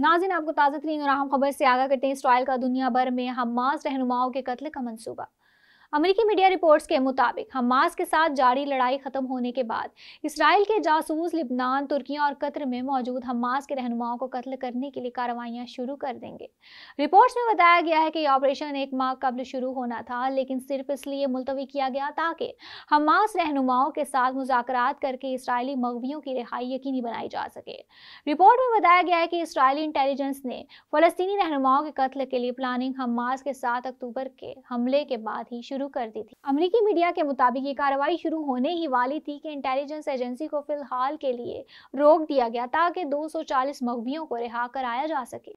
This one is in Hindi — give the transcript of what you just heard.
नाजिन आपको ताज़ा तरीन और अहम खबर से आगा करते हैं इसराइल का दुनिया भर में हमास रहनुमाओं के कत्ल का मनसूबा अमेरिकी मीडिया रिपोर्ट्स के मुताबिक हमास के साथ जारी लड़ाई खत्म होने के बाद इसराइल के जासूस लिबनान तुर्की और कतर में मौजूद हमास के रहनुमाओं को कत्ल करने के लिए कार्रवाइयाँ शुरू कर देंगे रिपोर्ट्स में बताया गया है कि यह ऑपरेशन एक माह कबल शुरू होना था लेकिन सिर्फ इसलिए मुलतवी किया गया ताकि हमास रहनुमाओं के साथ मुजाकर करके इसराइली मगवियों की रिहाई यकीनी बनाई जा सके रिपोर्ट में बताया गया है कि इसराइली इंटेलिजेंस ने फलस्तीनी रहनुमाओं के कत्ल के लिए प्लानिंग हमास के सात अक्टूबर के हमले के बाद ही शुरू शुरू कर दी थी अमरीकी मीडिया के मुताबिक ये कार्रवाई शुरू होने ही वाली थी कि इंटेलिजेंस एजेंसी को फिलहाल के लिए रोक दिया गया ताकि 240 मगवियों को रिहा कराया जा सके